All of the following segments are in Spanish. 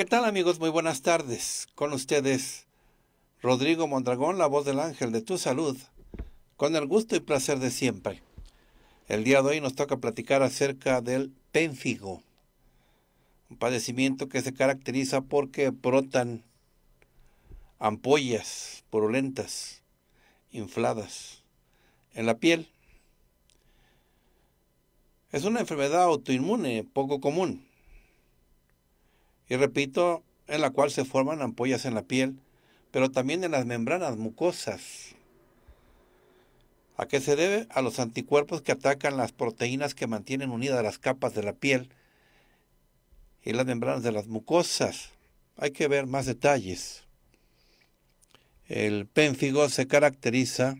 ¿qué tal amigos? Muy buenas tardes. Con ustedes, Rodrigo Mondragón, la voz del ángel de tu salud, con el gusto y placer de siempre. El día de hoy nos toca platicar acerca del pénfigo, un padecimiento que se caracteriza porque brotan ampollas purulentas, infladas, en la piel. Es una enfermedad autoinmune poco común y repito, en la cual se forman ampollas en la piel, pero también en las membranas mucosas. ¿A qué se debe? A los anticuerpos que atacan las proteínas que mantienen unidas las capas de la piel y las membranas de las mucosas. Hay que ver más detalles. El pénfigo se caracteriza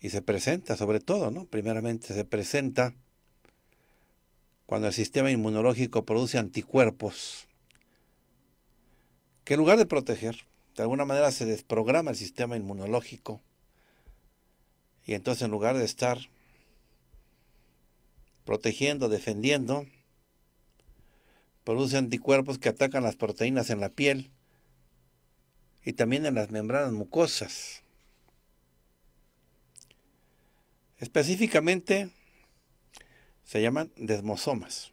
y se presenta, sobre todo, ¿no? Primeramente se presenta cuando el sistema inmunológico produce anticuerpos, que en lugar de proteger, de alguna manera se desprograma el sistema inmunológico. Y entonces en lugar de estar protegiendo, defendiendo, produce anticuerpos que atacan las proteínas en la piel y también en las membranas mucosas. Específicamente, se llaman desmosomas,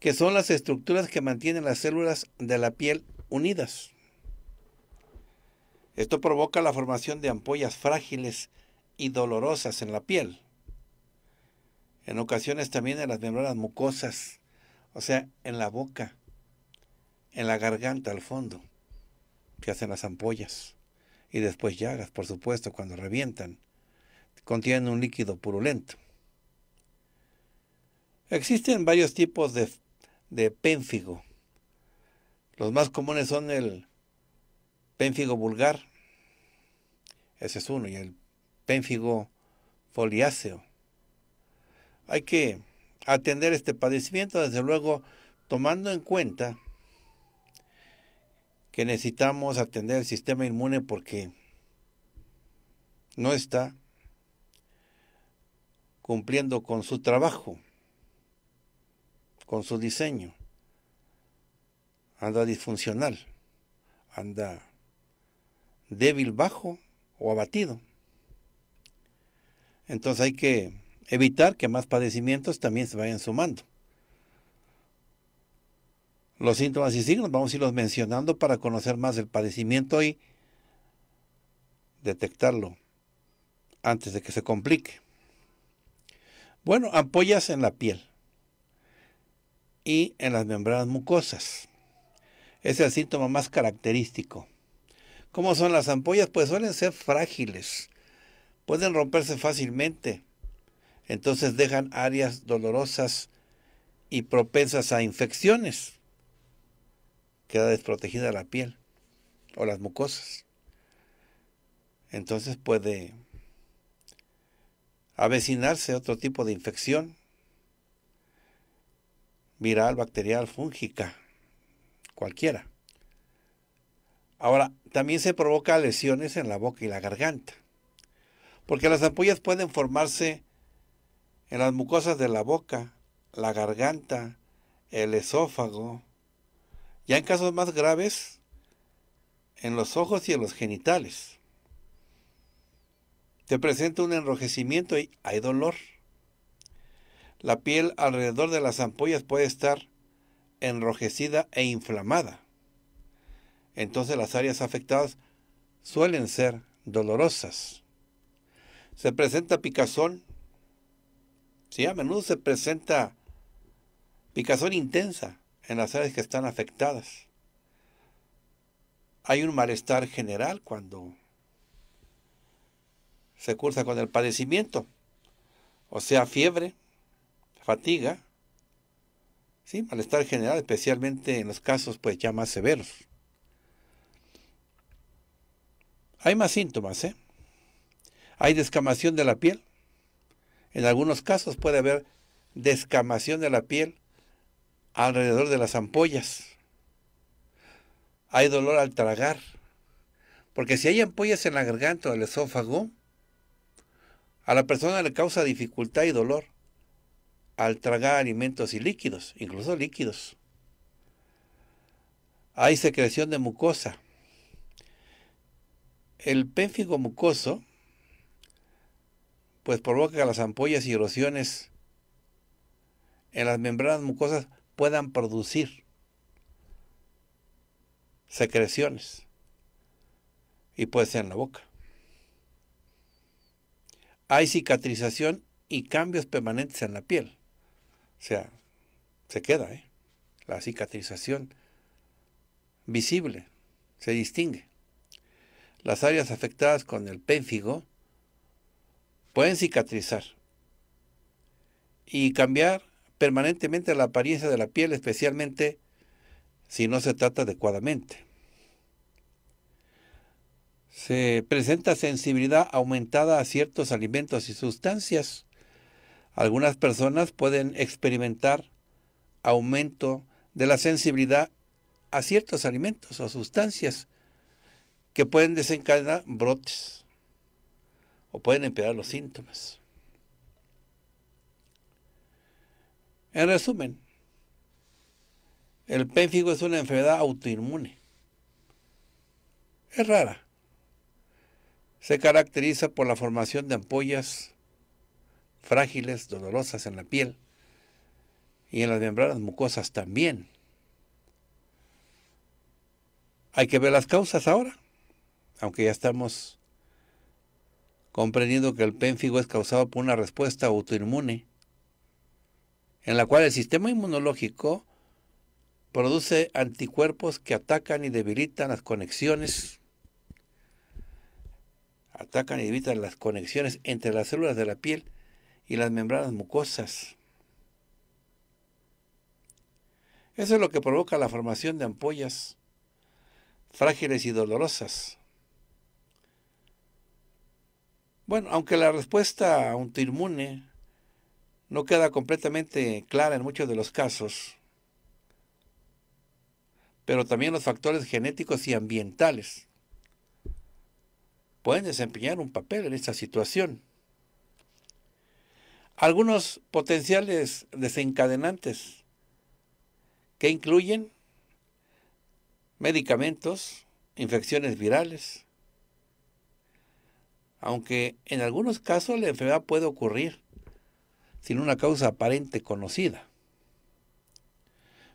que son las estructuras que mantienen las células de la piel unidas. Esto provoca la formación de ampollas frágiles y dolorosas en la piel. En ocasiones también en las membranas mucosas, o sea, en la boca, en la garganta al fondo, que hacen las ampollas. Y después llagas, por supuesto, cuando revientan, contienen un líquido purulento. Existen varios tipos de, de pénfigo. Los más comunes son el pénfigo vulgar, ese es uno, y el pénfigo foliáceo. Hay que atender este padecimiento, desde luego, tomando en cuenta que necesitamos atender el sistema inmune porque no está cumpliendo con su trabajo con su diseño. Anda disfuncional, anda débil, bajo o abatido. Entonces hay que evitar que más padecimientos también se vayan sumando. Los síntomas y signos vamos a irlos mencionando para conocer más el padecimiento y detectarlo antes de que se complique. Bueno, ampollas en la piel y en las membranas mucosas. Es el síntoma más característico. ¿Cómo son las ampollas? Pues suelen ser frágiles, pueden romperse fácilmente, entonces dejan áreas dolorosas y propensas a infecciones. Queda desprotegida la piel o las mucosas. Entonces puede avecinarse otro tipo de infección viral, bacterial, fúngica, cualquiera. Ahora, también se provoca lesiones en la boca y la garganta, porque las ampollas pueden formarse en las mucosas de la boca, la garganta, el esófago, ya en casos más graves, en los ojos y en los genitales. Te presenta un enrojecimiento y hay dolor. La piel alrededor de las ampollas puede estar enrojecida e inflamada. Entonces las áreas afectadas suelen ser dolorosas. Se presenta picazón. Sí, a menudo se presenta picazón intensa en las áreas que están afectadas. Hay un malestar general cuando se cursa con el padecimiento, o sea, fiebre, fatiga, ¿sí? malestar general, especialmente en los casos pues, ya más severos. Hay más síntomas, ¿eh? Hay descamación de la piel. En algunos casos puede haber descamación de la piel alrededor de las ampollas. Hay dolor al tragar. Porque si hay ampollas en la garganta o el esófago, a la persona le causa dificultad y dolor al tragar alimentos y líquidos, incluso líquidos. Hay secreción de mucosa. El pénfigo mucoso pues provoca que las ampollas y erosiones en las membranas mucosas puedan producir secreciones y puede ser en la boca. Hay cicatrización y cambios permanentes en la piel sea, se queda, ¿eh? La cicatrización visible, se distingue. Las áreas afectadas con el pénfigo pueden cicatrizar y cambiar permanentemente la apariencia de la piel, especialmente si no se trata adecuadamente. Se presenta sensibilidad aumentada a ciertos alimentos y sustancias algunas personas pueden experimentar aumento de la sensibilidad a ciertos alimentos o sustancias que pueden desencadenar brotes o pueden empeorar los síntomas. En resumen, el pénfigo es una enfermedad autoinmune. Es rara. Se caracteriza por la formación de ampollas frágiles, dolorosas en la piel y en las membranas mucosas también. Hay que ver las causas ahora, aunque ya estamos comprendiendo que el pénfigo es causado por una respuesta autoinmune, en la cual el sistema inmunológico produce anticuerpos que atacan y debilitan las conexiones, atacan y debilitan las conexiones entre las células de la piel y las membranas mucosas. Eso es lo que provoca la formación de ampollas frágiles y dolorosas. Bueno, aunque la respuesta autoinmune no queda completamente clara en muchos de los casos, pero también los factores genéticos y ambientales pueden desempeñar un papel en esta situación algunos potenciales desencadenantes que incluyen medicamentos, infecciones virales, aunque en algunos casos la enfermedad puede ocurrir sin una causa aparente conocida.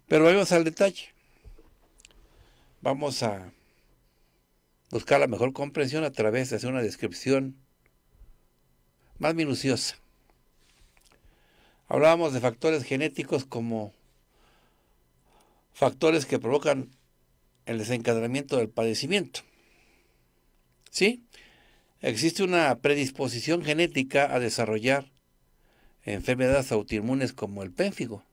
Pero vamos al detalle. Vamos a buscar la mejor comprensión a través de hacer una descripción más minuciosa Hablábamos de factores genéticos como factores que provocan el desencadenamiento del padecimiento. ¿Sí? Existe una predisposición genética a desarrollar enfermedades autoinmunes como el pénfigo.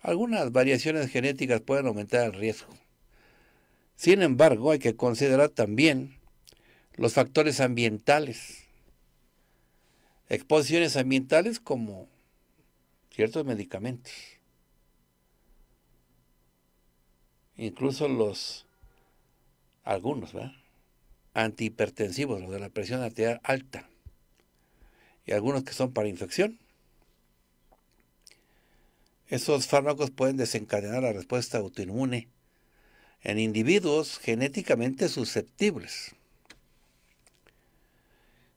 Algunas variaciones genéticas pueden aumentar el riesgo. Sin embargo, hay que considerar también los factores ambientales exposiciones ambientales como ciertos medicamentos. Incluso los, algunos, ¿verdad? Antihipertensivos, los de la presión arterial alta. Y algunos que son para infección. Esos fármacos pueden desencadenar la respuesta autoinmune en individuos genéticamente susceptibles.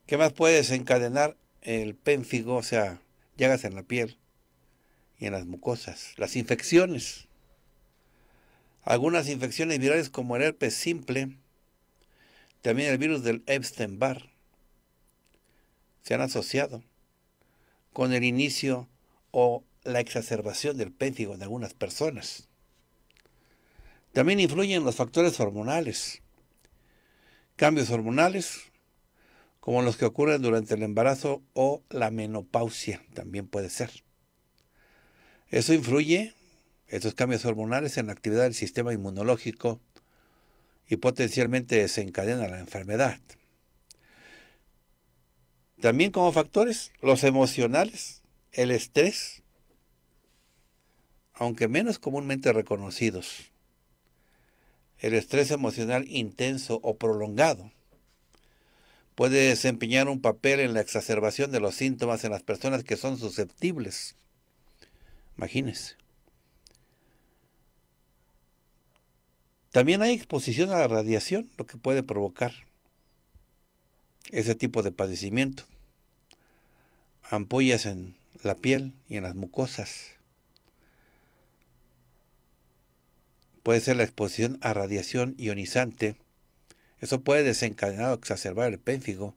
¿Qué más puede desencadenar el pénfigo, o sea, llagas en la piel y en las mucosas, las infecciones. Algunas infecciones virales como el herpes simple, también el virus del Epstein-Barr, se han asociado con el inicio o la exacerbación del pénfigo en algunas personas. También influyen los factores hormonales, cambios hormonales como los que ocurren durante el embarazo o la menopausia, también puede ser. Eso influye, estos cambios hormonales, en la actividad del sistema inmunológico y potencialmente desencadena la enfermedad. También como factores, los emocionales, el estrés, aunque menos comúnmente reconocidos. El estrés emocional intenso o prolongado puede desempeñar un papel en la exacerbación de los síntomas en las personas que son susceptibles. Imagínense. También hay exposición a la radiación, lo que puede provocar ese tipo de padecimiento. Ampollas en la piel y en las mucosas. Puede ser la exposición a radiación ionizante eso puede desencadenar o exacerbar el pénfigo.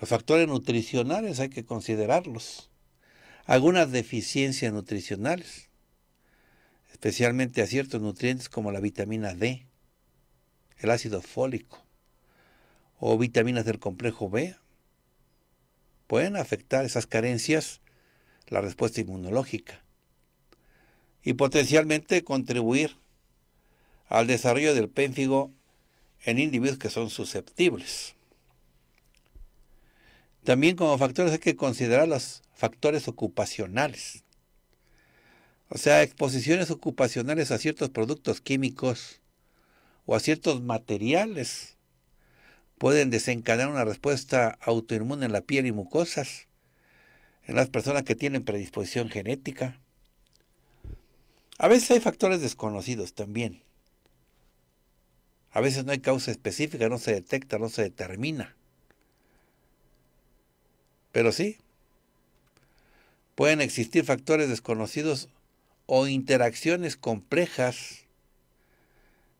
Los factores nutricionales hay que considerarlos. Algunas deficiencias nutricionales, especialmente a ciertos nutrientes como la vitamina D, el ácido fólico o vitaminas del complejo B, pueden afectar esas carencias la respuesta inmunológica y potencialmente contribuir al desarrollo del pénfigo en individuos que son susceptibles. También como factores hay que considerar los factores ocupacionales. O sea, exposiciones ocupacionales a ciertos productos químicos o a ciertos materiales pueden desencadenar una respuesta autoinmune en la piel y mucosas, en las personas que tienen predisposición genética. A veces hay factores desconocidos también, a veces no hay causa específica, no se detecta, no se determina. Pero sí, pueden existir factores desconocidos o interacciones complejas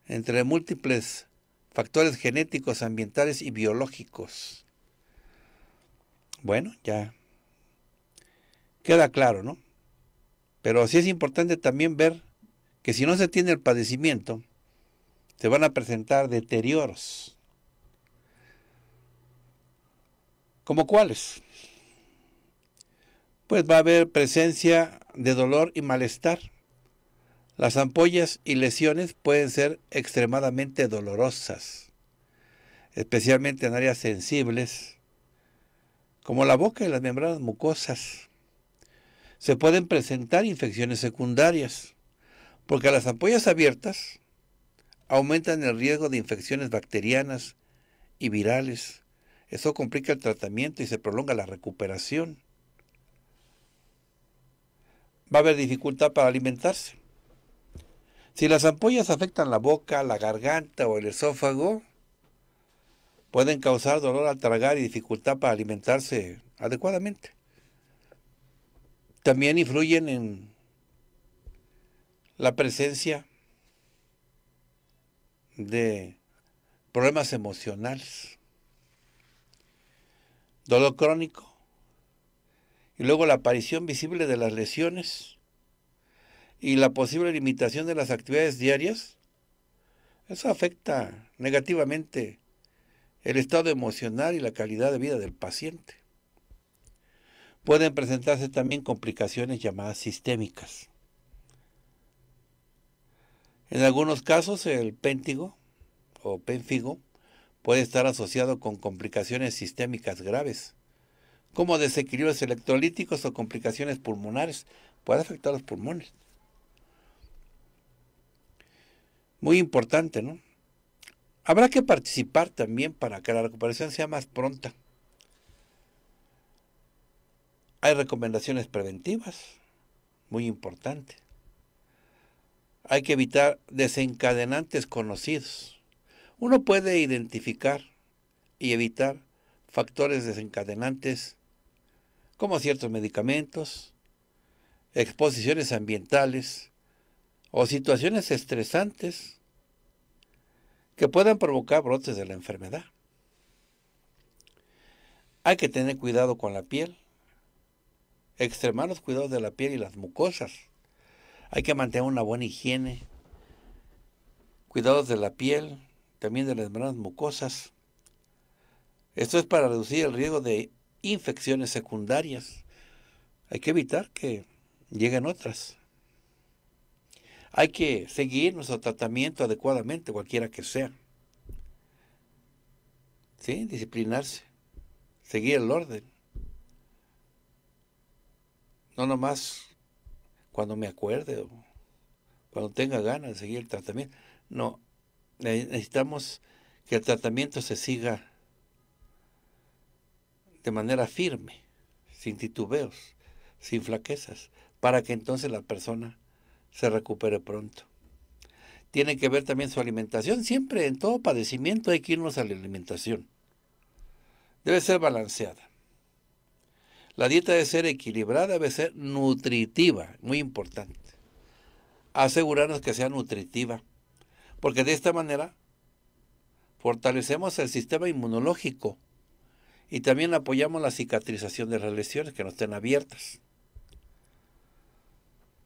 entre múltiples factores genéticos, ambientales y biológicos. Bueno, ya queda claro, ¿no? Pero sí es importante también ver que si no se tiene el padecimiento, se van a presentar deterioros. ¿Como cuáles? Pues va a haber presencia de dolor y malestar. Las ampollas y lesiones pueden ser extremadamente dolorosas, especialmente en áreas sensibles, como la boca y las membranas mucosas. Se pueden presentar infecciones secundarias, porque las ampollas abiertas aumentan el riesgo de infecciones bacterianas y virales. Eso complica el tratamiento y se prolonga la recuperación. Va a haber dificultad para alimentarse. Si las ampollas afectan la boca, la garganta o el esófago, pueden causar dolor al tragar y dificultad para alimentarse adecuadamente. También influyen en la presencia de problemas emocionales, dolor crónico, y luego la aparición visible de las lesiones y la posible limitación de las actividades diarias, eso afecta negativamente el estado emocional y la calidad de vida del paciente. Pueden presentarse también complicaciones llamadas sistémicas en algunos casos el péntigo o pénfigo puede estar asociado con complicaciones sistémicas graves, como desequilibrios electrolíticos o complicaciones pulmonares, puede afectar los pulmones. Muy importante, ¿no? Habrá que participar también para que la recuperación sea más pronta. Hay recomendaciones preventivas, muy importantes hay que evitar desencadenantes conocidos. Uno puede identificar y evitar factores desencadenantes como ciertos medicamentos, exposiciones ambientales o situaciones estresantes que puedan provocar brotes de la enfermedad. Hay que tener cuidado con la piel, extremar los cuidados de la piel y las mucosas hay que mantener una buena higiene, cuidados de la piel, también de las membranas mucosas. Esto es para reducir el riesgo de infecciones secundarias. Hay que evitar que lleguen otras. Hay que seguir nuestro tratamiento adecuadamente, cualquiera que sea. ¿Sí? Disciplinarse. Seguir el orden. No nomás cuando me acuerde o cuando tenga ganas de seguir el tratamiento. No, necesitamos que el tratamiento se siga de manera firme, sin titubeos, sin flaquezas, para que entonces la persona se recupere pronto. Tiene que ver también su alimentación. Siempre en todo padecimiento hay que irnos a la alimentación. Debe ser balanceada. La dieta debe ser equilibrada, debe ser nutritiva, muy importante. Asegurarnos que sea nutritiva, porque de esta manera fortalecemos el sistema inmunológico y también apoyamos la cicatrización de las lesiones que no estén abiertas.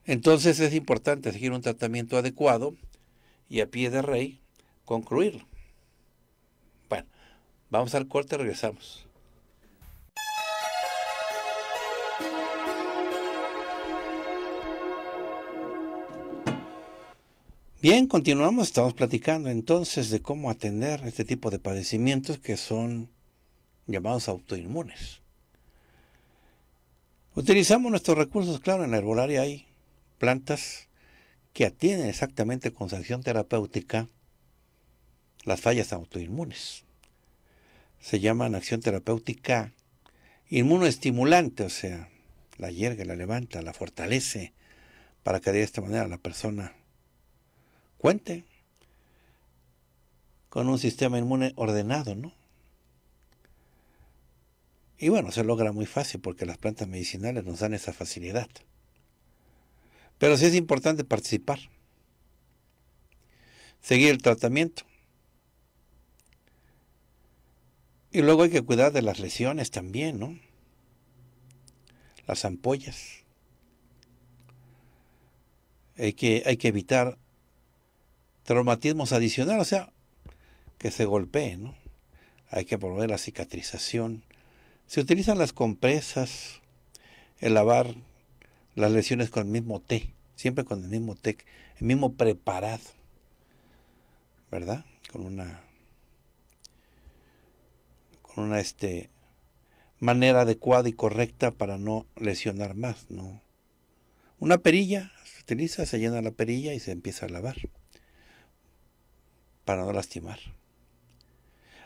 Entonces es importante seguir un tratamiento adecuado y a pie de rey concluirlo. Bueno, vamos al corte, regresamos. Bien, continuamos, estamos platicando entonces de cómo atender este tipo de padecimientos que son llamados autoinmunes. Utilizamos nuestros recursos, claro, en la herbolaria hay plantas que atienden exactamente con acción terapéutica las fallas autoinmunes. Se llaman acción terapéutica inmunoestimulante, o sea, la hierga la levanta, la fortalece para que de esta manera la persona cuente con un sistema inmune ordenado, ¿no? Y bueno, se logra muy fácil porque las plantas medicinales nos dan esa facilidad. Pero sí es importante participar, seguir el tratamiento. Y luego hay que cuidar de las lesiones también, ¿no? Las ampollas. Hay que, hay que evitar traumatismos adicionales, o sea, que se golpee, ¿no? Hay que promover la cicatrización. Se utilizan las compresas, el lavar las lesiones con el mismo té, siempre con el mismo té, el mismo preparado, ¿verdad? Con una con una este manera adecuada y correcta para no lesionar más, ¿no? Una perilla, se utiliza, se llena la perilla y se empieza a lavar para no lastimar.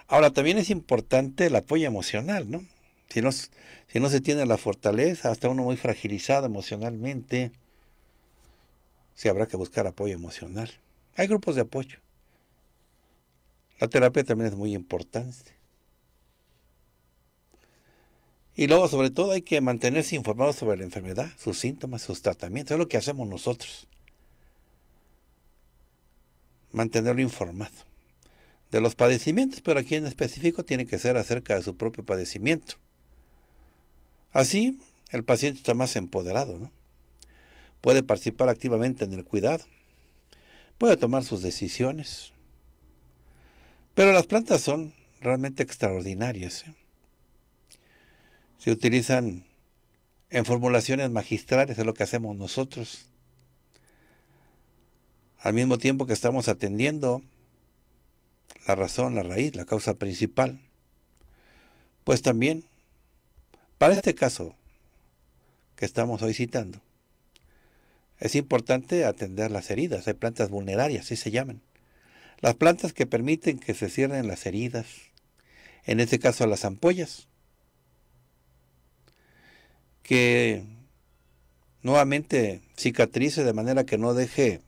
Ahora, también es importante el apoyo emocional, ¿no? Si no, si no se tiene la fortaleza, hasta uno muy fragilizado emocionalmente, sí habrá que buscar apoyo emocional. Hay grupos de apoyo. La terapia también es muy importante. Y luego, sobre todo, hay que mantenerse informado sobre la enfermedad, sus síntomas, sus tratamientos. Es lo que hacemos nosotros mantenerlo informado de los padecimientos, pero aquí en específico tiene que ser acerca de su propio padecimiento. Así, el paciente está más empoderado, ¿no? Puede participar activamente en el cuidado, puede tomar sus decisiones. Pero las plantas son realmente extraordinarias. ¿eh? Se utilizan en formulaciones magistrales, es lo que hacemos nosotros al mismo tiempo que estamos atendiendo la razón, la raíz, la causa principal. Pues también, para este caso que estamos hoy citando, es importante atender las heridas. Hay plantas vulnerarias, así se llaman. Las plantas que permiten que se cierren las heridas, en este caso las ampollas, que nuevamente cicatrice de manera que no deje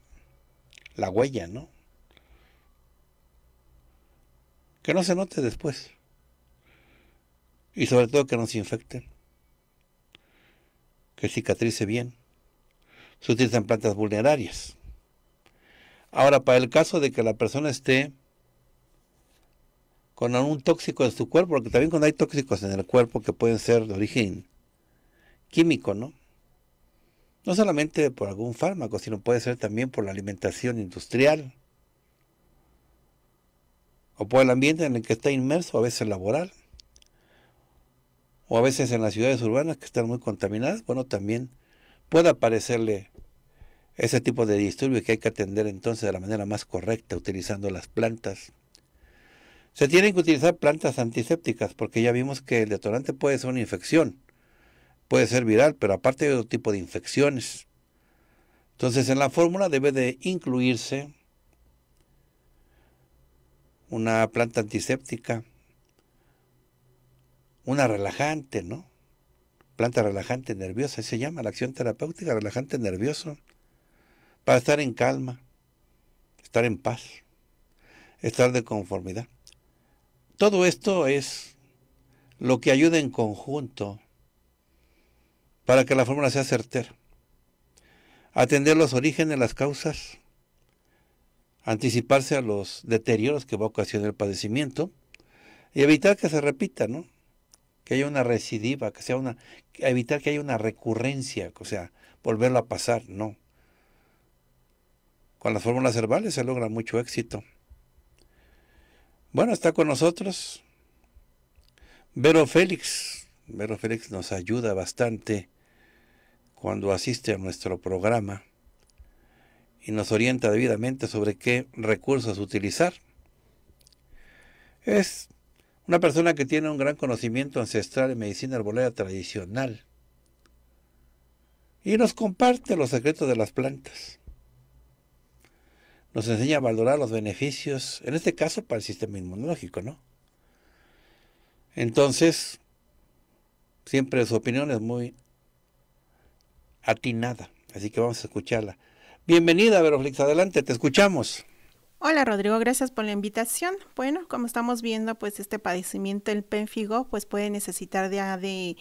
la huella, ¿no? Que no se note después. Y sobre todo que no se infecten. Que cicatrice bien. Se utilizan plantas vulnerarias. Ahora, para el caso de que la persona esté con algún tóxico en su cuerpo, porque también cuando hay tóxicos en el cuerpo que pueden ser de origen químico, ¿no? No solamente por algún fármaco, sino puede ser también por la alimentación industrial o por el ambiente en el que está inmerso, a veces laboral, o a veces en las ciudades urbanas que están muy contaminadas, bueno, también puede aparecerle ese tipo de disturbio que hay que atender entonces de la manera más correcta, utilizando las plantas. Se tienen que utilizar plantas antisépticas porque ya vimos que el detonante puede ser una infección. Puede ser viral, pero aparte hay otro tipo de infecciones. Entonces en la fórmula debe de incluirse una planta antiséptica, una relajante, ¿no? Planta relajante nerviosa, se llama la acción terapéutica relajante nervioso, para estar en calma, estar en paz, estar de conformidad. Todo esto es lo que ayuda en conjunto para que la fórmula sea certera. Atender los orígenes, las causas, anticiparse a los deterioros que va a ocasionar el padecimiento y evitar que se repita, ¿no? Que haya una recidiva, que sea una evitar que haya una recurrencia, o sea, volverla a pasar, no. Con las fórmulas herbales se logra mucho éxito. Bueno, está con nosotros Vero Félix. Vero Félix nos ayuda bastante cuando asiste a nuestro programa y nos orienta debidamente sobre qué recursos utilizar. Es una persona que tiene un gran conocimiento ancestral en medicina arbolera tradicional y nos comparte los secretos de las plantas. Nos enseña a valorar los beneficios, en este caso para el sistema inmunológico, ¿no? Entonces, siempre su opinión es muy nada. Así que vamos a escucharla. Bienvenida, Veroflix, adelante, te escuchamos. Hola Rodrigo, gracias por la invitación. Bueno, como estamos viendo, pues este padecimiento, el pénfigo, pues puede necesitar ya de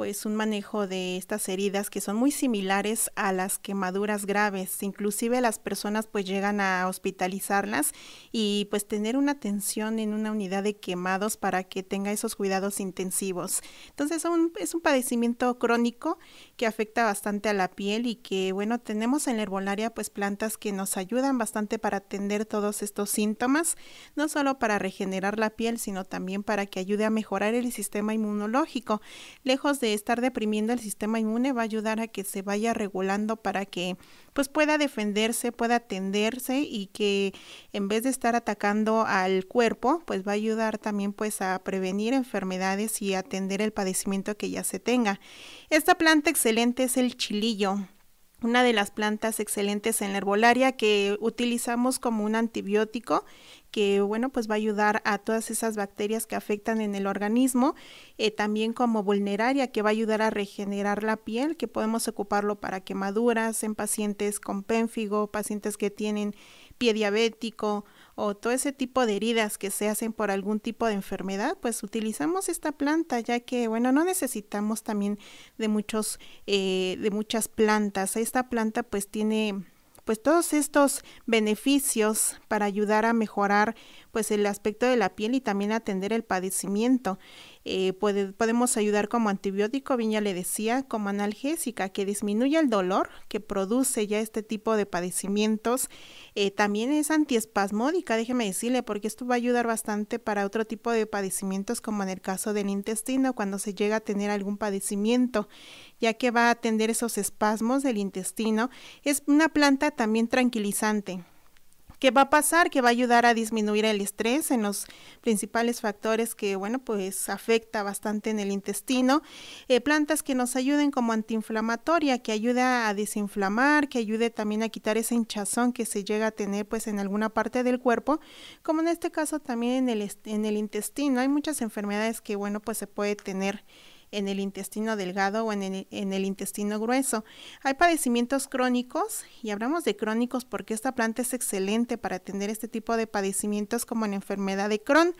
pues un manejo de estas heridas que son muy similares a las quemaduras graves. Inclusive las personas pues llegan a hospitalizarlas y pues tener una atención en una unidad de quemados para que tenga esos cuidados intensivos. Entonces es un padecimiento crónico que afecta bastante a la piel y que bueno, tenemos en la herbolaria pues plantas que nos ayudan bastante para atender todos estos síntomas, no solo para regenerar la piel, sino también para que ayude a mejorar el sistema inmunológico, lejos de estar deprimiendo el sistema inmune va a ayudar a que se vaya regulando para que pues pueda defenderse, pueda atenderse y que en vez de estar atacando al cuerpo, pues va a ayudar también pues a prevenir enfermedades y atender el padecimiento que ya se tenga. Esta planta excelente es el chilillo una de las plantas excelentes en la herbolaria que utilizamos como un antibiótico que bueno, pues va a ayudar a todas esas bacterias que afectan en el organismo, eh, también como vulneraria, que va a ayudar a regenerar la piel, que podemos ocuparlo para quemaduras en pacientes con pénfigo, pacientes que tienen pie diabético o todo ese tipo de heridas que se hacen por algún tipo de enfermedad, pues utilizamos esta planta, ya que, bueno, no necesitamos también de muchos, eh, de muchas plantas. Esta planta pues tiene pues todos estos beneficios para ayudar a mejorar pues el aspecto de la piel y también atender el padecimiento. Eh, puede, podemos ayudar como antibiótico, Viña le decía, como analgésica, que disminuye el dolor que produce ya este tipo de padecimientos. Eh, también es antiespasmódica, déjeme decirle, porque esto va a ayudar bastante para otro tipo de padecimientos, como en el caso del intestino, cuando se llega a tener algún padecimiento, ya que va a atender esos espasmos del intestino. Es una planta también tranquilizante ¿Qué va a pasar, que va a ayudar a disminuir el estrés en los principales factores que, bueno, pues afecta bastante en el intestino. Eh, plantas que nos ayuden como antiinflamatoria, que ayuda a desinflamar, que ayude también a quitar ese hinchazón que se llega a tener pues en alguna parte del cuerpo, como en este caso también en el, en el intestino. Hay muchas enfermedades que, bueno, pues se puede tener en el intestino delgado o en el, intestino grueso. Hay padecimientos crónicos y hablamos de crónicos porque esta planta es excelente para atender este tipo de padecimientos como la enfermedad de Crohn.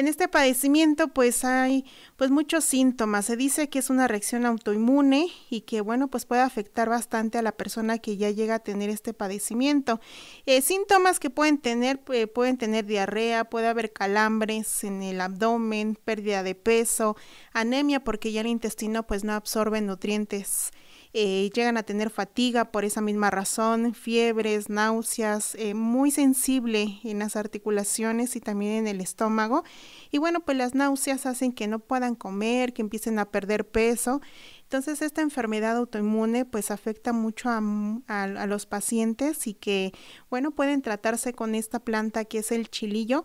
En este padecimiento pues hay pues muchos síntomas. Se dice que es una reacción autoinmune y que bueno pues puede afectar bastante a la persona que ya llega a tener este padecimiento. Eh, síntomas que pueden tener eh, pueden tener diarrea, puede haber calambres en el abdomen, pérdida de peso, anemia porque ya el intestino pues no absorbe nutrientes. Eh, llegan a tener fatiga por esa misma razón, fiebres, náuseas, eh, muy sensible en las articulaciones y también en el estómago. Y bueno, pues las náuseas hacen que no puedan comer, que empiecen a perder peso. Entonces esta enfermedad autoinmune pues afecta mucho a, los pacientes y que bueno pueden tratarse con esta planta que es el chilillo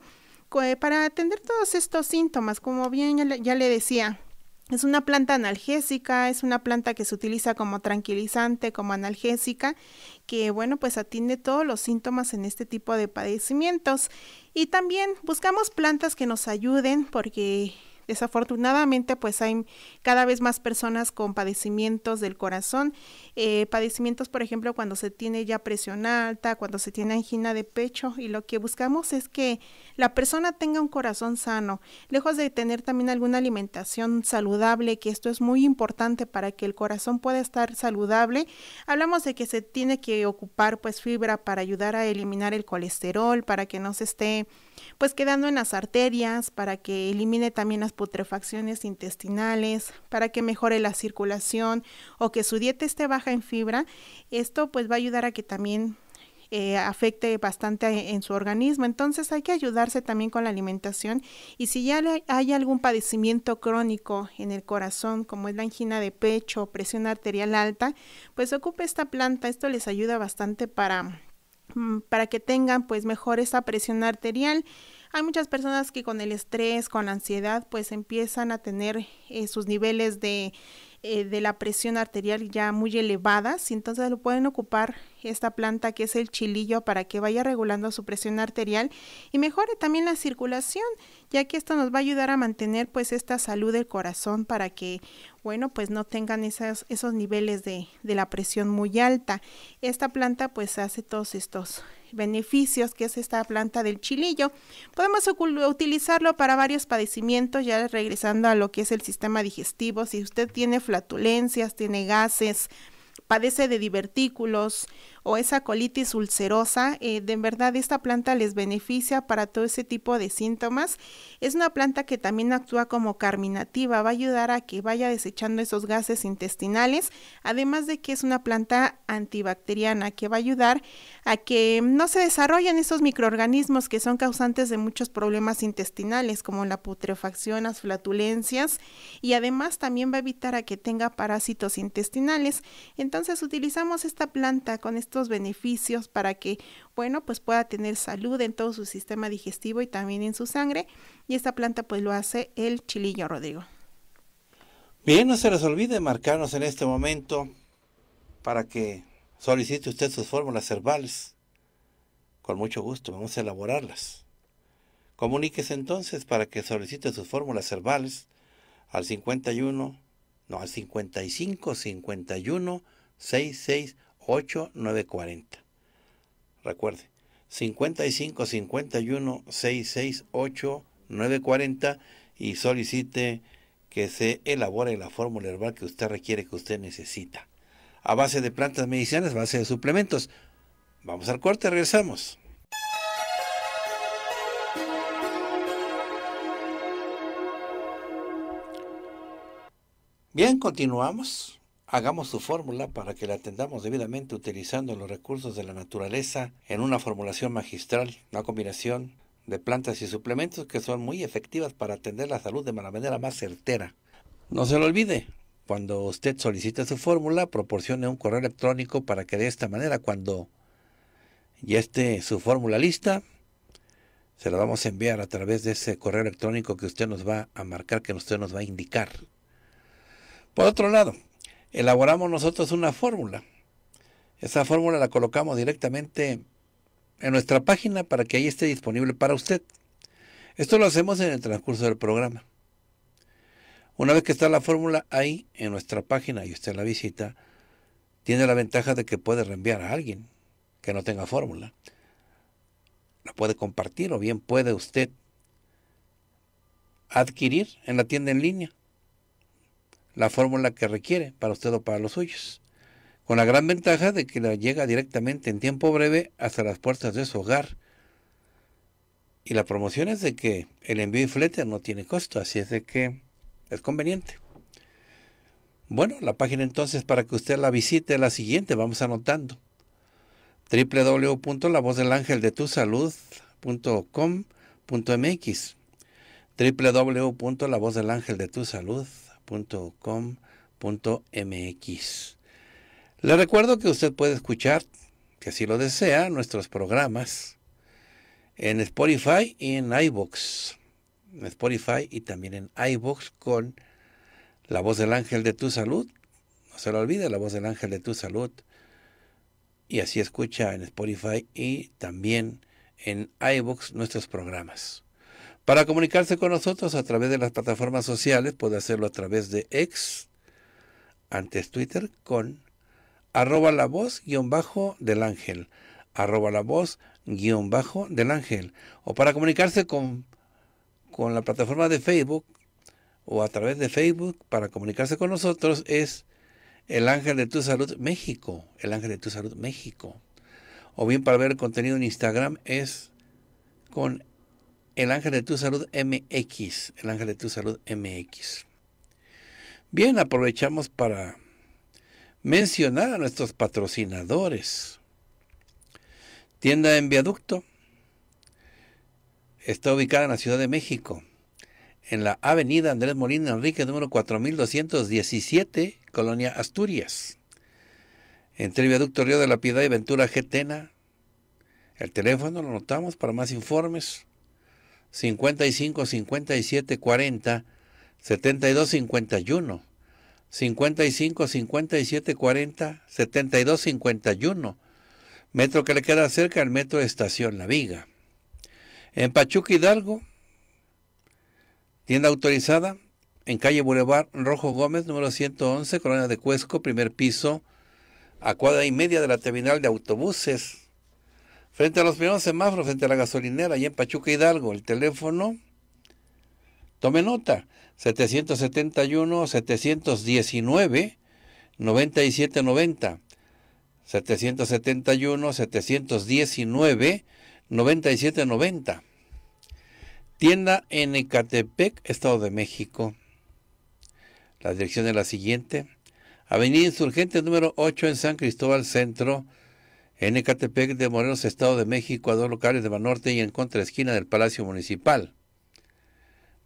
eh, para atender todos estos síntomas, como bien ya le decía, es una planta analgésica, es una planta que se utiliza como tranquilizante, como analgésica, que bueno, pues atiende todos los síntomas en este tipo de padecimientos. Y también buscamos plantas que nos ayuden porque Desafortunadamente, pues hay cada vez más personas con padecimientos del corazón, eh, padecimientos, por ejemplo, cuando se tiene ya presión alta, cuando se tiene angina de pecho, y lo que buscamos es que la persona tenga un corazón sano, lejos de tener también alguna alimentación saludable, que esto es muy importante para que el corazón pueda estar saludable. Hablamos de que se tiene que ocupar pues fibra para ayudar a eliminar el colesterol, para que no se esté pues quedando en las arterias, para que elimine también las putrefacciones intestinales, para que mejore la circulación o que su dieta esté baja en fibra, esto pues va a ayudar a que también eh, afecte bastante eh, en su organismo. Entonces hay que ayudarse también con la alimentación y si ya hay algún padecimiento crónico en el corazón, como es la angina de pecho, o presión arterial alta, pues ocupe esta planta. Esto les ayuda bastante para Mm, para que tengan pues mejor esa presión arterial. Hay muchas personas que con el estrés, con la ansiedad, pues empiezan a tener eh, sus niveles de eh, de la presión arterial ya muy elevadas, entonces lo pueden ocupar esta planta que es el chilillo para que vaya regulando su presión arterial y mejore también la circulación, ya que esto nos va a ayudar a mantener pues esta salud del corazón para que, bueno, pues no tengan esas, esos niveles de, de la presión muy alta. Esta planta pues hace todos estos beneficios que es esta planta del chilillo. Podemos utilizarlo para varios padecimientos, ya regresando a lo que es el sistema digestivo. Si usted tiene flatulencias, tiene gases, padece de divertículos, o esa colitis ulcerosa. Eh, de verdad, esta planta les beneficia para todo ese tipo de síntomas. Es una planta que también actúa como carminativa, va a ayudar a que vaya desechando esos gases intestinales, además de que es una planta antibacteriana que va a ayudar a que no se desarrollen esos microorganismos que son causantes de muchos problemas intestinales, como la putrefacción, las flatulencias, y además también va a evitar a que tenga parásitos intestinales. Entonces utilizamos esta planta con este beneficios para que, bueno, pues pueda tener salud en todo su sistema digestivo y también en su sangre. Y esta planta pues lo hace el chilillo, Rodrigo. Bien, no se les olvide marcarnos en este momento para que solicite usted sus fórmulas herbales. Con mucho gusto, vamos a elaborarlas. Comuníquese entonces para que solicite sus fórmulas herbales al 51, no, al 55 51 8940. Recuerde, 55 51 940 y solicite que se elabore la fórmula herbal que usted requiere, que usted necesita. A base de plantas medicinales, a base de suplementos. Vamos al corte, regresamos. Bien, continuamos. Hagamos su fórmula para que la atendamos debidamente utilizando los recursos de la naturaleza en una formulación magistral, una combinación de plantas y suplementos que son muy efectivas para atender la salud de manera más certera. No se lo olvide, cuando usted solicite su fórmula, proporcione un correo electrónico para que de esta manera, cuando ya esté su fórmula lista, se la vamos a enviar a través de ese correo electrónico que usted nos va a marcar, que usted nos va a indicar. Por otro lado, elaboramos nosotros una fórmula. Esa fórmula la colocamos directamente en nuestra página para que ahí esté disponible para usted. Esto lo hacemos en el transcurso del programa. Una vez que está la fórmula ahí en nuestra página y usted la visita, tiene la ventaja de que puede reenviar a alguien que no tenga fórmula. La puede compartir o bien puede usted adquirir en la tienda en línea la fórmula que requiere para usted o para los suyos, con la gran ventaja de que la llega directamente en tiempo breve hasta las puertas de su hogar. Y la promoción es de que el envío y flete no tiene costo, así es de que es conveniente. Bueno, la página entonces para que usted la visite es la siguiente, vamos anotando. www.lavozdelangeldetusalud.com.mx www.lavozdelangeldetusalud.com .com.mx. Le recuerdo que usted puede escuchar, que así lo desea, nuestros programas en Spotify y en iVoox. En Spotify y también en iBox con La voz del ángel de tu salud. No se lo olvide, La voz del ángel de tu salud. Y así escucha en Spotify y también en iVoox nuestros programas. Para comunicarse con nosotros a través de las plataformas sociales, puede hacerlo a través de ex, antes Twitter, con arroba la voz guión bajo del ángel, arroba la voz guión bajo del ángel. O para comunicarse con, con la plataforma de Facebook o a través de Facebook para comunicarse con nosotros es el ángel de tu salud México, el ángel de tu salud México. O bien para ver el contenido en Instagram es con el Ángel de tu Salud MX. El Ángel de tu Salud MX. Bien, aprovechamos para mencionar a nuestros patrocinadores. Tienda en Viaducto. Está ubicada en la Ciudad de México, en la Avenida Andrés Molina Enrique, número 4217, Colonia Asturias. Entre el Viaducto Río de la Piedad y Ventura Getena. El teléfono lo notamos para más informes. 55 57 40 72 51. 55 57 40 72 51. Metro que le queda cerca al metro de Estación La Viga. En Pachuca Hidalgo, tienda autorizada en calle Boulevard Rojo Gómez, número 111, Colonia de Cuesco, primer piso, a cuadra y media de la terminal de autobuses Frente a los primeros semáforos, frente a la gasolinera, allá en Pachuca Hidalgo, el teléfono, tome nota, 771-719-9790. 771-719-9790. Tienda en Ecatepec, Estado de México. La dirección es la siguiente. Avenida Insurgente número 8 en San Cristóbal Centro, en de Morelos, Estado de México, a dos locales de Banorte y en contra esquina del Palacio Municipal.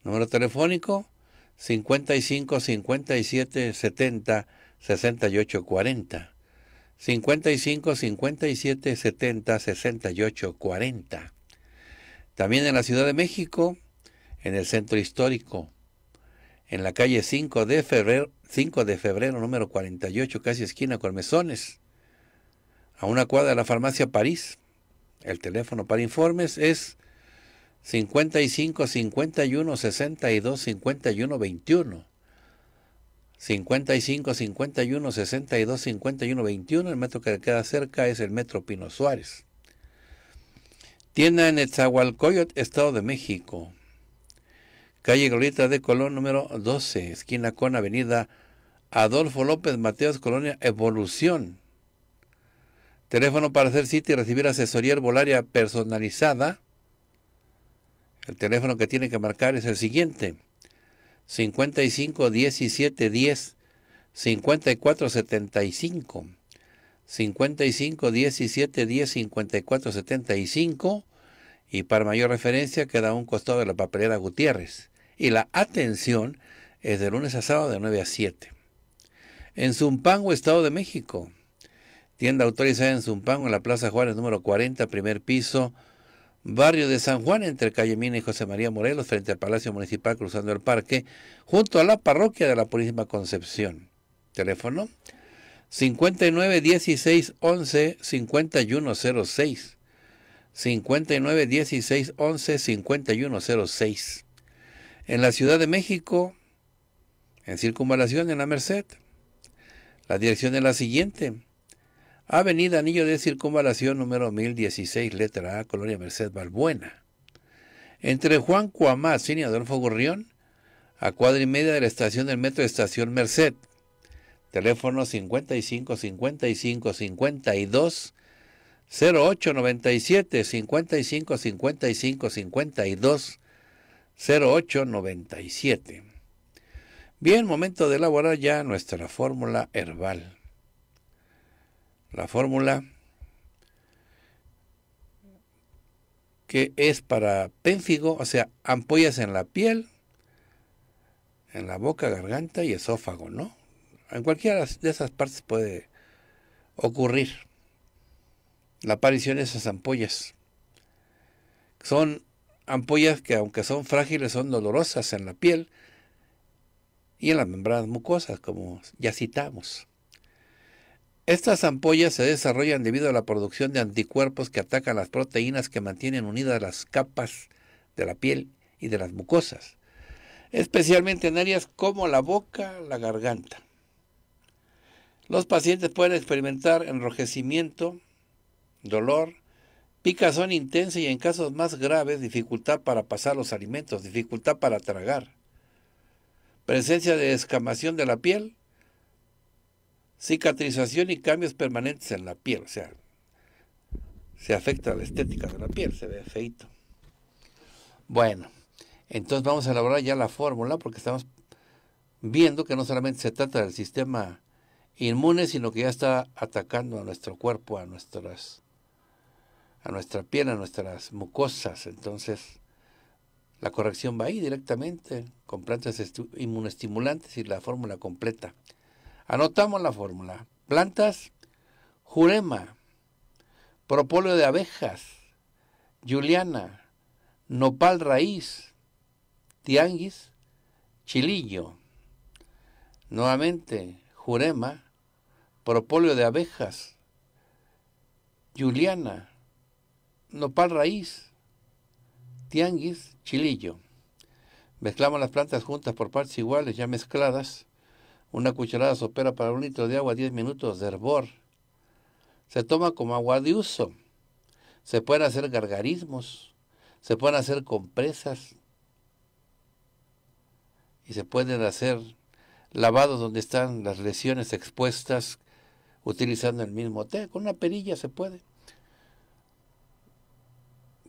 Número telefónico 55 57 70 68 40. 55 57 70 68 40. También en la Ciudad de México, en el centro histórico, en la calle 5 de febrero, 5 de febrero número 48, casi esquina con Mesones a una cuadra de la farmacia París. El teléfono para informes es 55 51 62 51 21. 55 51 62 51 21. El metro que queda cerca es el metro Pino Suárez. Tienda en Etzahualcoyot, Estado de México. Calle Glorita de Colón, número 12, esquina con Avenida Adolfo López Mateos, Colonia Evolución. Teléfono para hacer cita y recibir asesoría herbolaria personalizada. El teléfono que tiene que marcar es el siguiente. 55 17 10 54 75. 55 17 10 54 75. Y para mayor referencia queda un costado de la papelera Gutiérrez. Y la atención es de lunes a sábado de 9 a 7. En Zumpango, Estado de México. Tienda autorizada en Zumpango, en la Plaza Juárez número 40, primer piso, barrio de San Juan, entre calle Mina y José María Morelos, frente al Palacio Municipal, cruzando el parque, junto a la parroquia de la Purísima Concepción. Teléfono 59 16 11 5106. 59 16 11 5106. En la Ciudad de México, en Circunvalación, en la Merced, la dirección es la siguiente Avenida Anillo de Circunvalación número 1016, letra A, Colonia Merced Balbuena. Entre Juan Cuamás y Adolfo Gurrión, a cuadra y media de la estación del metro Estación Merced. Teléfono 55 55 52 0897 55 55 52 0897. Bien, momento de elaborar ya nuestra fórmula herbal la fórmula que es para pénfigo, o sea, ampollas en la piel, en la boca, garganta y esófago, ¿no? En cualquiera de esas partes puede ocurrir la aparición de esas ampollas. Son ampollas que aunque son frágiles son dolorosas en la piel y en las membranas mucosas, como ya citamos. Estas ampollas se desarrollan debido a la producción de anticuerpos que atacan las proteínas que mantienen unidas las capas de la piel y de las mucosas, especialmente en áreas como la boca, la garganta. Los pacientes pueden experimentar enrojecimiento, dolor, picazón intensa y en casos más graves dificultad para pasar los alimentos, dificultad para tragar, presencia de escamación de la piel, Cicatrización y cambios permanentes en la piel, o sea, se afecta a la estética de la piel, se ve feito. Bueno, entonces vamos a elaborar ya la fórmula porque estamos viendo que no solamente se trata del sistema inmune, sino que ya está atacando a nuestro cuerpo, a nuestras a nuestra piel, a nuestras mucosas. Entonces, la corrección va ahí directamente con plantas inmunoestimulantes y la fórmula completa. Anotamos la fórmula. Plantas, jurema, propóleo de abejas, juliana, nopal raíz, tianguis, chilillo. Nuevamente, jurema, propóleo de abejas, juliana, nopal raíz, tianguis, chilillo. Mezclamos las plantas juntas por partes iguales, ya mezcladas. Una cucharada sopera para un litro de agua, 10 minutos de hervor. Se toma como agua de uso. Se pueden hacer gargarismos, se pueden hacer compresas y se pueden hacer lavados donde están las lesiones expuestas utilizando el mismo té. Con una perilla se puede.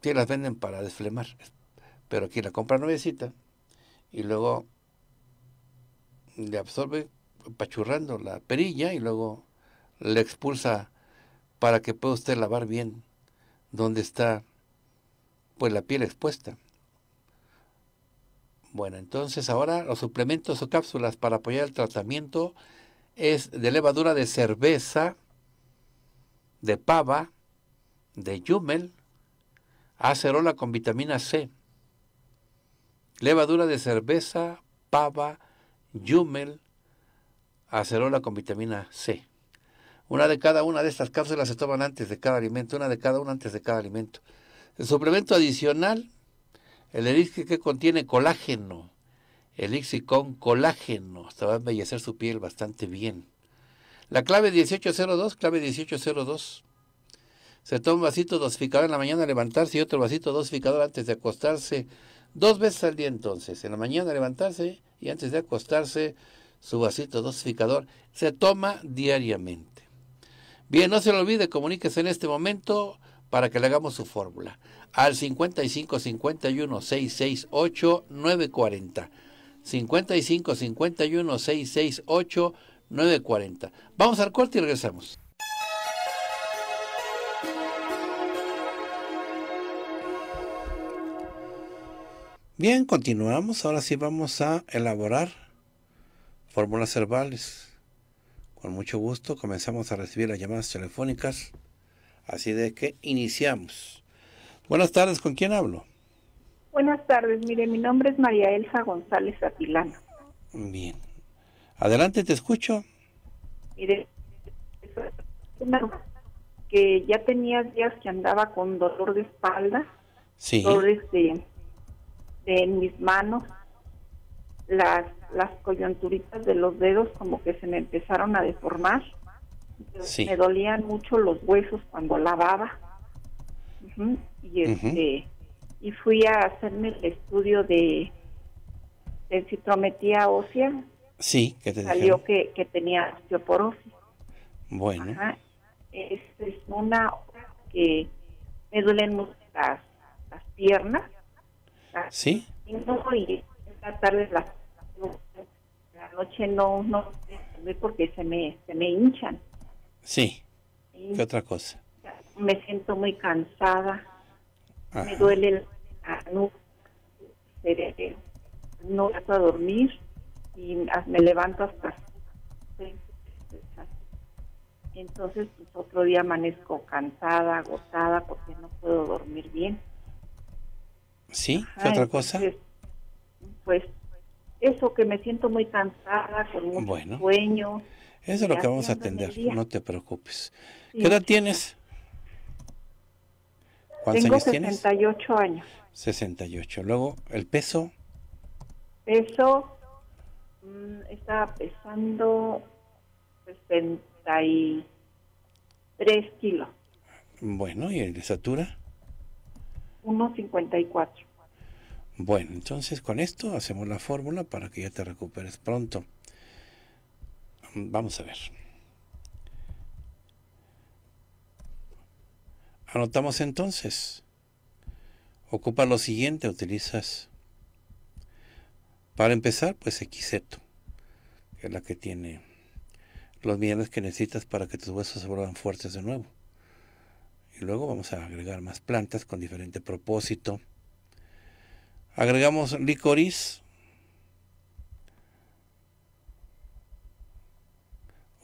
Sí, las venden para desflemar, pero aquí la compra nuevecita y luego le absorbe pachurrando la perilla y luego le expulsa para que pueda usted lavar bien donde está pues la piel expuesta. Bueno, entonces ahora los suplementos o cápsulas para apoyar el tratamiento es de levadura de cerveza, de pava, de yumel, acerola con vitamina C, levadura de cerveza, pava, Jumel, acerola con vitamina C. Una de cada una de estas cápsulas se toman antes de cada alimento, una de cada una antes de cada alimento. El suplemento adicional, el elixir que contiene colágeno, elixir con colágeno, hasta va a embellecer su piel bastante bien. La clave 1802, clave 1802. Se toma un vasito dosificador en la mañana al levantarse y otro vasito dosificador antes de acostarse. Dos veces al día entonces, en la mañana levantarse y antes de acostarse su vasito dosificador se toma diariamente. Bien, no se lo olvide, comuníquese en este momento para que le hagamos su fórmula al 55 51 668 940. 55 51 668 940. Vamos al corte y regresamos. Bien, continuamos. Ahora sí vamos a elaborar fórmulas verbales. Con mucho gusto comenzamos a recibir las llamadas telefónicas. Así de que iniciamos. Buenas tardes, ¿con quién hablo? Buenas tardes, mire, mi nombre es María Elsa González Atilano. Bien. Adelante, te escucho. Mire, que ya tenía días que andaba con dolor de espalda. Sí. Dolores de de mis manos, las, las coyunturitas de los dedos como que se me empezaron a deformar. Me dolían mucho los huesos cuando lavaba. Y este y fui a hacerme el estudio de, citrometía ósea. Sí, que te salió que, que tenía osteoporosis. Bueno. Este, es, una que me duelen mucho las, las piernas ¿Sí? Y esta tarde la, la noche no, no porque se me, se me hinchan. Sí. ¿Qué otra cosa? Me siento muy cansada. Me duele la nuca. No puedo dormir y me levanto hasta entonces pues, otro día amanezco cansada, agotada porque no puedo dormir bien. ¿Sí? ¿Qué otra cosa? Pues, eso que me siento muy cansada, con mucho bueno, sueño. Eso es lo que vamos a atender, no te preocupes. ¿Qué edad tienes? ¿Cuántos Tengo años 68 años. 68. Luego, ¿el peso? Peso, mm, estaba pesando 63 kilos. Bueno, ¿y el de satura 1.54. Bueno, entonces con esto hacemos la fórmula para que ya te recuperes pronto. Vamos a ver. Anotamos entonces. Ocupa lo siguiente, utilizas. Para empezar, pues XZ que es la que tiene los minerales que necesitas para que tus huesos se vuelvan fuertes de nuevo luego vamos a agregar más plantas con diferente propósito. Agregamos licoris.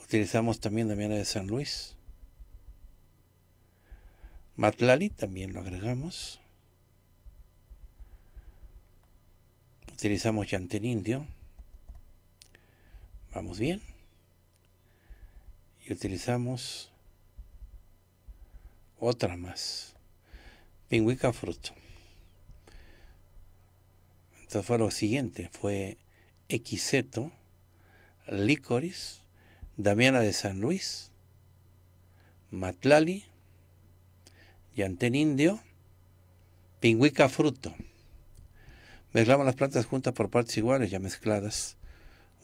Utilizamos también la de San Luis. Matlali también lo agregamos. Utilizamos chantel indio. Vamos bien. Y utilizamos otra más. Pingüica Fruto. Entonces fue lo siguiente, fue Equiseto, Licoris, Damiana de San Luis, Matlali, Yantén Indio, Pingüica Fruto. Mezclamos las plantas juntas por partes iguales, ya mezcladas.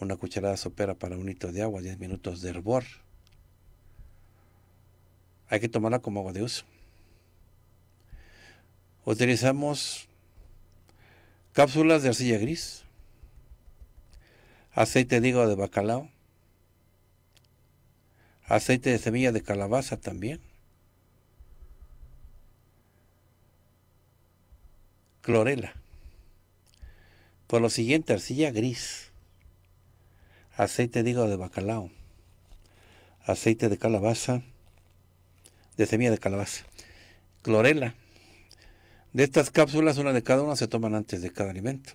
Una cucharada sopera para un litro de agua, 10 minutos de hervor hay que tomarla como agua de uso. Utilizamos cápsulas de arcilla gris, aceite de higo de bacalao, aceite de semilla de calabaza también, clorela. Por lo siguiente, arcilla gris, aceite de higo de bacalao, aceite de calabaza, de semilla de calabaza. Clorela. De estas cápsulas, una de cada una se toman antes de cada alimento.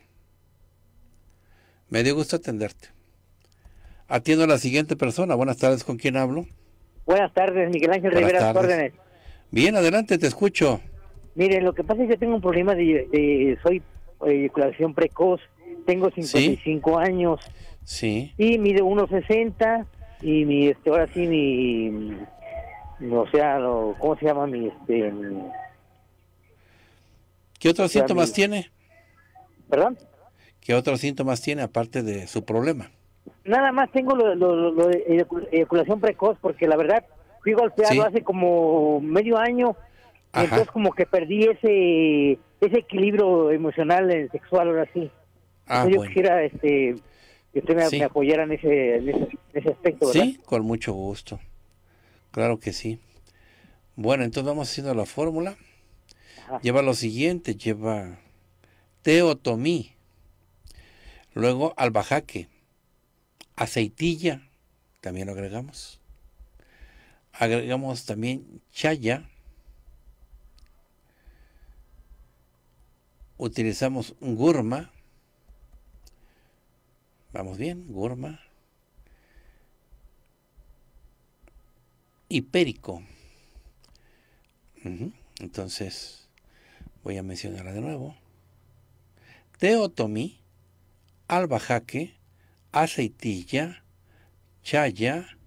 Me dio gusto atenderte. Atiendo a la siguiente persona. Buenas tardes, ¿con quién hablo? Buenas tardes, Miguel Ángel Rivera, tardes. órdenes. Bien, adelante, te escucho. Mire, lo que pasa es que tengo un problema de, de soy eh, eyaculación precoz, tengo 55 años. Sí. Y mido 1.60 y mi este ahora sí mi o sea, lo, ¿cómo se llama mi este? ¿Qué otros síntomas tiene? ¿Perdón? ¿Qué otros síntomas tiene aparte de su problema? Nada más tengo lo, de eyaculación precoz, porque la verdad fui golpeado hace como medio año, y entonces como que perdí ese ese equilibrio emocional, eh, sexual, ahora sí. Ah, yo quisiera este, que usted me, apoyaran ese, ese, en aspecto. ¿verdad? Sí, con mucho gusto. Claro que sí. Bueno, entonces vamos haciendo la fórmula. Lleva lo siguiente, lleva teotomí, luego albajaque, aceitilla, también lo agregamos. Agregamos también chaya. Utilizamos gurma. Vamos bien, gurma. Hipérico. Entonces, voy a mencionarla de nuevo. Teotomí, albajaque, aceitilla, chaya,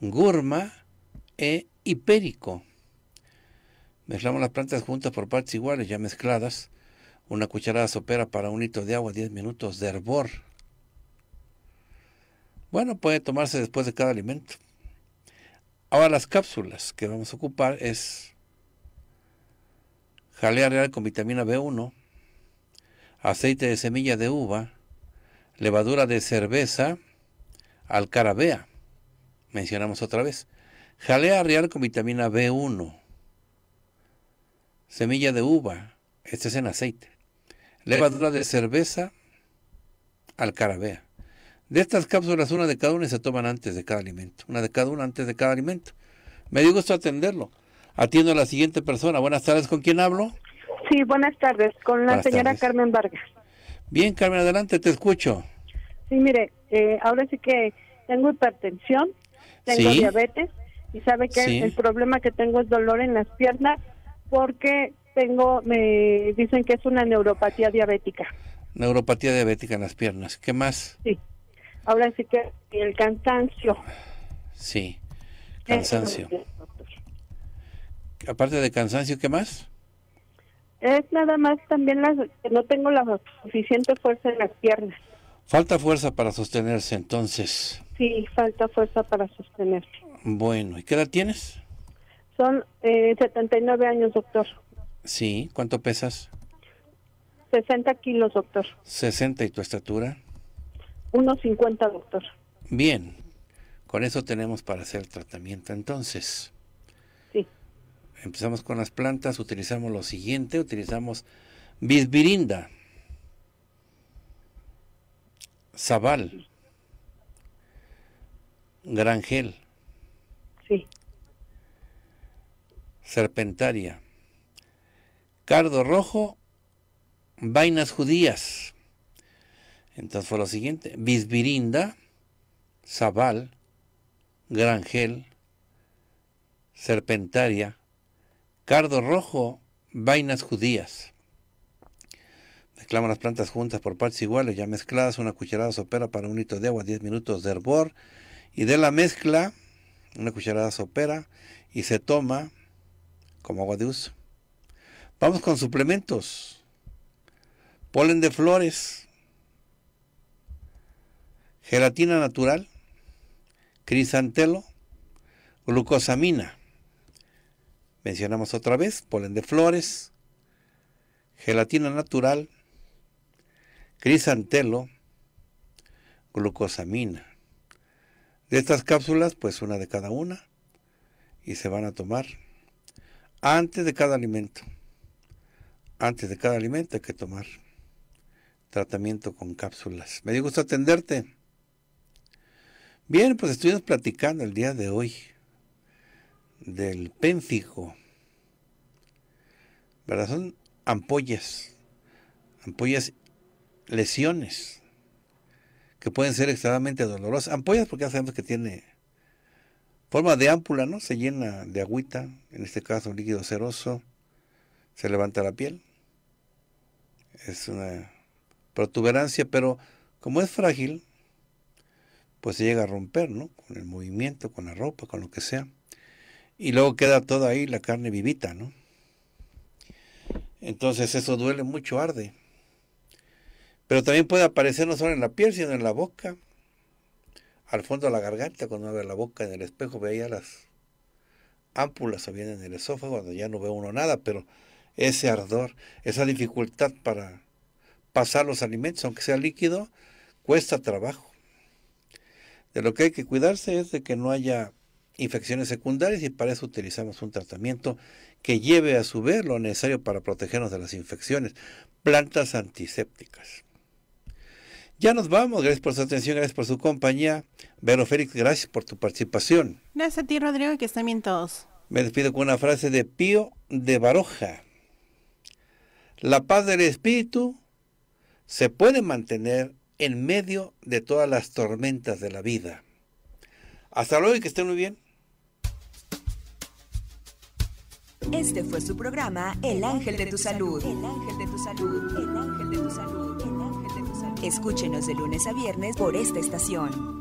gurma e hipérico. Mezclamos las plantas juntas por partes iguales, ya mezcladas. Una cucharada sopera para un litro de agua, 10 minutos de hervor. Bueno, puede tomarse después de cada alimento. Ahora las cápsulas que vamos a ocupar es jalea real con vitamina B1, aceite de semilla de uva, levadura de cerveza, alcarabea. Mencionamos otra vez. Jalea real con vitamina B1, semilla de uva, este es en aceite, levadura de cerveza, alcarabea. De estas cápsulas, una de cada una se toman antes de cada alimento. Una de cada una antes de cada alimento. Me dio gusto atenderlo. Atiendo a la siguiente persona. Buenas tardes, ¿con quién hablo? Sí, buenas tardes, con la señora Carmen Vargas. Bien, Carmen, adelante, te escucho. Sí, mire, eh, ahora sí que tengo hipertensión, tengo diabetes y sabe que el problema que tengo es dolor en las piernas porque tengo, me dicen que es una neuropatía diabética. Neuropatía diabética en las piernas, ¿qué más? Sí ahora sí que el cansancio. Sí, cansancio. Aparte de cansancio, ¿qué más? Es nada más también las, que no tengo la suficiente fuerza en las piernas. Falta fuerza para sostenerse entonces. Sí, falta fuerza para sostenerse. Bueno, ¿y qué edad tienes? Son eh, 79 años, doctor. Sí, ¿cuánto pesas? 60 kilos, doctor. ¿60 y tu estatura? 1.50, doctor. Bien, con eso tenemos para hacer el tratamiento entonces. Sí. Empezamos con las plantas, utilizamos lo siguiente, utilizamos bisbirinda, zabal, granjel, sí. serpentaria, cardo rojo, vainas judías, entonces fue lo siguiente, Bisbirinda, Zabal, Grangel, Serpentaria, Cardo Rojo, Vainas Judías. Mezclamos las plantas juntas por partes iguales, ya mezcladas, una cucharada sopera para un litro de agua, 10 minutos de hervor. Y de la mezcla, una cucharada sopera y se toma como agua de uso. Vamos con suplementos. Polen de flores, gelatina natural, crisantelo, glucosamina. Mencionamos otra vez, polen de flores, gelatina natural, crisantelo, glucosamina. De estas cápsulas, pues una de cada una, y se van a tomar antes de cada alimento. Antes de cada alimento hay que tomar tratamiento con cápsulas. Me dio gusto atenderte. Bien, pues estuvimos platicando el día de hoy del pénfigo, ¿Verdad? Son ampollas, ampollas, lesiones que pueden ser extremadamente dolorosas. Ampollas porque ya sabemos que tiene forma de ámpula, ¿no? Se llena de agüita, en este caso líquido ceroso, se levanta la piel. Es una protuberancia, pero como es frágil, pues se llega a romper, ¿no? Con el movimiento, con la ropa, con lo que sea. Y luego queda toda ahí la carne vivita, ¿no? Entonces eso duele mucho, arde. Pero también puede aparecer no solo en la piel, sino en la boca, al fondo de la garganta, cuando ve la boca en el espejo, ve las ámpulas o bien en el esófago, cuando ya no ve uno nada, pero ese ardor, esa dificultad para pasar los alimentos, aunque sea líquido, cuesta trabajo. De lo que hay que cuidarse es de que no haya infecciones secundarias y para eso utilizamos un tratamiento que lleve a su vez lo necesario para protegernos de las infecciones, plantas antisépticas. Ya nos vamos, gracias por su atención, gracias por su compañía. Vero Félix, gracias por tu participación. Gracias a ti, Rodrigo, y que estén bien todos. Me despido con una frase de Pío de Baroja. La paz del espíritu se puede mantener en medio de todas las tormentas de la vida. Hasta luego y que estén muy bien. Este fue su programa El Ángel de tu Salud. El Ángel de tu Salud. El El Ángel de tu Salud. Escúchenos de lunes a viernes por esta estación.